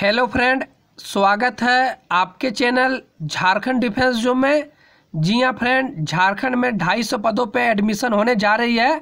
hello friend स्वागत है आपके चैनल झारखंड डिफेंस जो में जी हाँ फ्रेंड झारखंड में 250 पदों पे एडमिशन होने जा रही है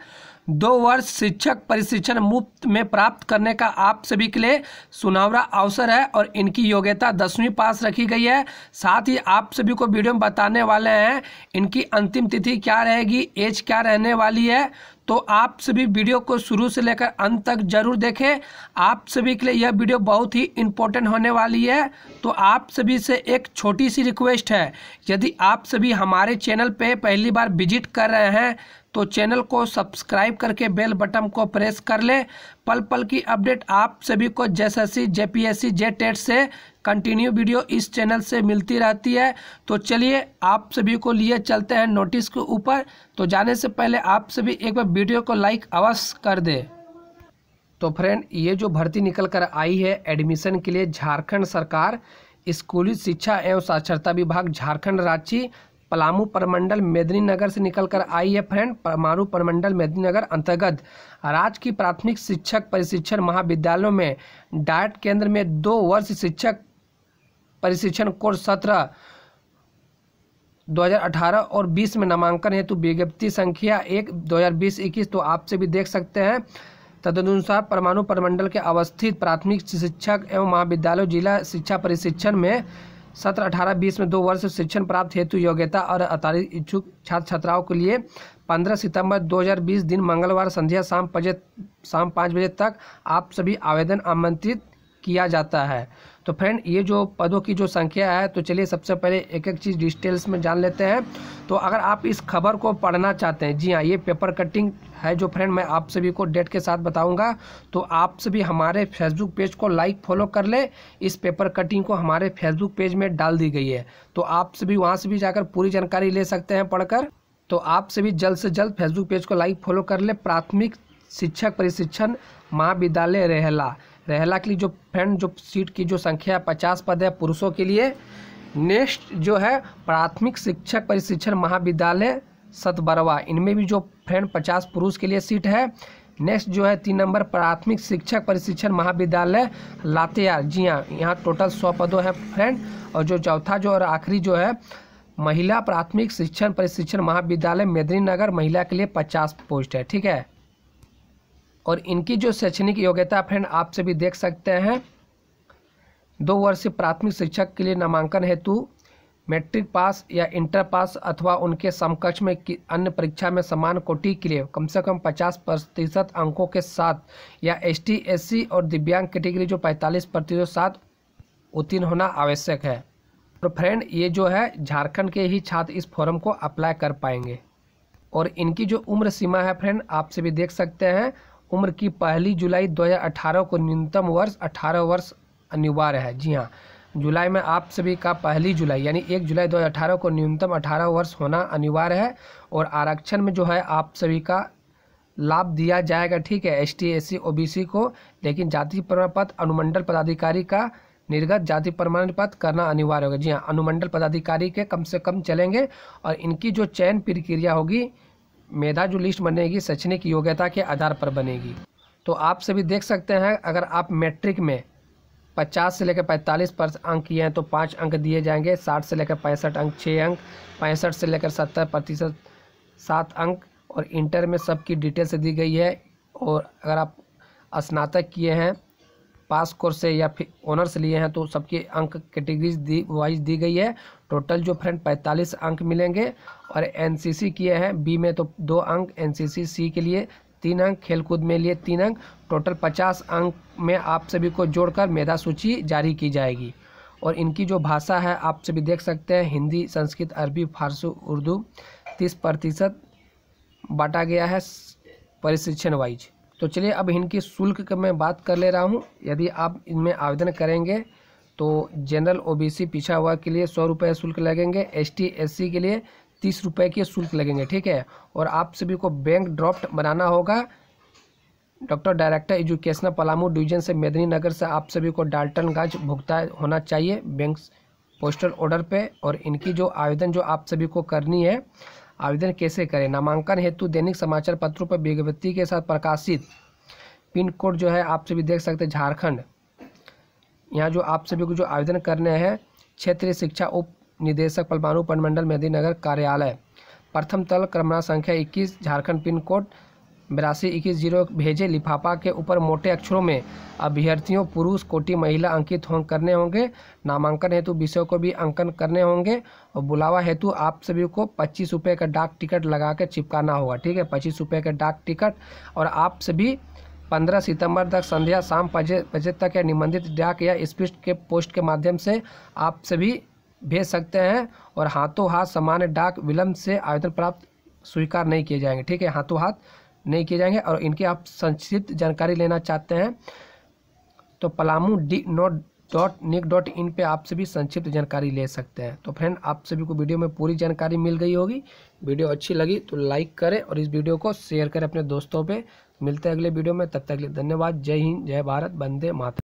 दो वर्ष शिक्षक प्रशिक्षण मुफ्त में प्राप्त करने का आप सभी के लिए सुनावरा अवसर है और इनकी योग्यता दसवीं पास रखी गई है साथ ही आप सभी को वीडियो में बताने वाले हैं इनकी अंतिम तिथि क्या रहेगी एज क्या रहने वाली है तो आप सभी वीडियो को शुरू से लेकर अंत तक जरूर देखें आप सभी के लिए यह वीडियो बहुत ही इम्पोर्टेंट होने वाली है तो आप सभी से एक छोटी सी रिक्वेस्ट है यदि आप सभी हमारे चैनल पे पहली बार विजिट कर रहे हैं तो चैनल को सब्सक्राइब करके बेल बटन को प्रेस कर लें पल पल की अपडेट आप सभी को एस जेपीएससी जेटेट से कंटिन्यू वीडियो इस चैनल से मिलती रहती है तो चलिए आप सभी को लिए चलते हैं नोटिस के ऊपर तो जाने से पहले आप सभी एक बार वीडियो को लाइक अवश्य कर दे तो फ्रेंड ये जो भर्ती निकल कर आई है एडमिशन के लिए झारखंड सरकार स्कूली शिक्षा एवं साक्षरता विभाग झारखंड रांची पलामू परमंडल मेदिनीनगर से निकलकर आई है फ्रेंड परमाणु परमंडल मेदिनीनगर अंतर्गत राज्य की प्राथमिक शिक्षक प्रशिक्षण महाविद्यालयों में डायट केंद्र में दो वर्ष शिक्षक प्रशिक्षण कोर्स सत्रह 2018 और 20 में नामांकन हेतु विज्ञप्ति संख्या एक दो हज़ार तो आपसे भी देख सकते हैं तदनुसार परमाणु परमंडल के अवस्थित प्राथमिक शिक्षक एवं महाविद्यालय जिला शिक्षा प्रशिक्षण में सत्र अठारह बीस में दो वर्ष शिक्षण प्राप्त हेतु योग्यता और अतारी इच्छुक छात्र छात्राओं के लिए पंद्रह सितंबर 2020 दिन मंगलवार संध्या शाम बजे शाम पाँच बजे तक आप सभी आवेदन आमंत्रित किया जाता है तो फ्रेंड ये जो पदों की जो संख्या है तो चलिए सबसे पहले एक एक चीज़ डिटेल्स में जान लेते हैं तो अगर आप इस खबर को पढ़ना चाहते हैं जी हाँ ये पेपर कटिंग है जो फ्रेंड मैं आप सभी को डेट के साथ बताऊंगा तो आप सभी हमारे फेसबुक पेज को लाइक फॉलो कर ले इस पेपर कटिंग को हमारे फेसबुक पेज में डाल दी गई है तो आप सभी वहाँ से भी जाकर पूरी जानकारी ले सकते हैं पढ़कर तो आप सभी जल्द से जल्द फेसबुक पेज को लाइक फॉलो कर ले प्राथमिक शिक्षक प्रशिक्षण महाविद्यालय रेहला रहला के लिए जो फ्रेंड जो सीट की जो संख्या पचास पद है पुरुषों के लिए नेक्स्ट जो है प्राथमिक शिक्षक प्रशिक्षण महाविद्यालय सतबरवा इनमें भी जो फ्रेंड पचास पुरुष के लिए सीट है नेक्स्ट जो है तीन नंबर प्राथमिक शिक्षक प्रशिक्षण महाविद्यालय लातेयार जी हाँ यहाँ टोटल सौ पदों हैं फ्रेंड और जो चौथा जो और आखिरी जो है महिला प्राथमिक शिक्षण प्रशिक्षण महाविद्यालय मेदनी नगर महिला के लिए पचास पोस्ट है ठीक है और इनकी जो शैक्षणिक योग्यता फ्रेंड आप सभी देख सकते हैं दो वर्ष प्राथमिक शिक्षक के लिए नामांकन हेतु मैट्रिक पास या इंटर पास अथवा उनके समकक्ष में अन्य परीक्षा में समान कोटि के लिए कम से कम 50 प्रतिशत अंकों के साथ या एस टी और दिव्यांग कैटेगरी जो 45 प्रतिशत साथ उत्तीर्ण होना आवश्यक है और फ्रेंड ये जो है झारखंड के ही छात्र इस फॉर्म को अप्लाई कर पाएंगे और इनकी जो उम्र सीमा है फ्रेंड आप भी देख सकते हैं उम्र की पहली जुलाई 2018 को न्यूनतम वर्ष 18 वर्ष अनिवार्य है जी हाँ जुलाई में आप सभी का पहली जुलाई यानी एक जुलाई 2018 को न्यूनतम 18 वर्ष होना अनिवार्य है और आरक्षण में जो है आप सभी का लाभ दिया जाएगा ठीक है एस टी एस सी को लेकिन जाति प्रमाण पत्र अनुमंडल पदाधिकारी का निर्गत जाति प्रमाण पत्र करना अनिवार्य होगा जी हाँ अनुमंडल पदाधिकारी के कम से कम चलेंगे और इनकी जो चयन प्रक्रिया होगी मेधा जो लिस्ट बनेगी शैक्षणिक योग्यता के आधार पर बनेगी तो आप सभी देख सकते हैं अगर आप मैट्रिक में 50 से लेकर 45 पर अंक किए हैं तो पाँच अंक दिए जाएंगे 60 से लेकर पैंसठ अंक छः अंक पैंसठ से लेकर सत्तर प्रतिशत सात अंक और इंटर में सबकी डिटेल्स दी गई है और अगर आप स्नातक किए हैं पास कोर्स से या फिर ऑनर्स लिए हैं तो सबके अंक कैटेगरीज दी वाइज दी गई है टोटल जो फ्रेंड 45 अंक मिलेंगे और एनसीसी किए हैं बी में तो दो अंक एनसीसी सी के लिए तीन अंक खेलकूद में लिए तीन अंक टोटल पचास अंक में आप सभी को जोड़कर मेधा सूची जारी की जाएगी और इनकी जो भाषा है आप सभी देख सकते हैं हिंदी संस्कृत अरबी फारसी उर्दू तीस प्रतिशत बांटा गया है प्रशिक्षण वाइज तो चलिए अब इनकी शुल्क मैं बात कर ले रहा हूँ यदि आप इनमें आवेदन करेंगे तो जनरल ओबीसी पिछड़ा हुआ के लिए सौ रुपये शुल्क लगेंगे एसटी एससी के लिए तीस रुपये के शुल्क लगेंगे ठीक है और आप सभी को बैंक ड्राफ्ट बनाना होगा doctor director educational Palamu division से मेदनी नगर से आप सभी को डाल्टनगंज भुगतान होना चाहिए बैंक पोस्टल ऑर्डर पे और इनकी जो आवेदन जो आप सभी को करनी है आवेदन कैसे करें नामांकन हेतु दैनिक समाचार पत्रों पर विज्ञप्ति के साथ प्रकाशित पिन कोड जो है आप सभी देख सकते हैं झारखंड यहाँ जो आप सभी को जो आवेदन करने हैं क्षेत्रीय शिक्षा उप निदेशक पलमानू प्रमंडल मेदीनगर कार्यालय प्रथम तल क्रमणा संख्या 21 झारखंड पिन कोड बिरासी इक्कीस जीरो भेजे लिफाफा के ऊपर मोटे अक्षरों में अभ्यर्थियों पुरुष कोटि महिला अंकित हों करने होंगे नामांकन हेतु विषय को भी अंकन करने होंगे और बुलावा हेतु आप सभी को पच्चीस रुपये का डाक टिकट लगा कर चिपकाना होगा ठीक है पच्चीस रुपये का डाक टिकट और आप सभी पंद्रह सितंबर तक संध्या शाम बजे तक या निबंधित डाक या स्पीड के पोस्ट के माध्यम से आप सभी भेज सकते हैं और हाथों हाथ सामान्य डाक विलंब से आवेदन प्राप्त स्वीकार नहीं किए जाएंगे ठीक है हाथों हाथ नहीं किए जाएंगे और इनकी आप संक्षिप्त जानकारी लेना चाहते हैं तो Palamu D note dot NIC dot in पर आप सभी संक्षिप्त जानकारी ले सकते हैं तो फ्रेंड आप सभी को वीडियो में पूरी जानकारी मिल गई होगी वीडियो अच्छी लगी तो लाइक करें और इस वीडियो को शेयर करें अपने दोस्तों पे मिलते हैं अगले वीडियो में तब तक के लिए धन्यवाद जय हिंद जय भारत बंदे माता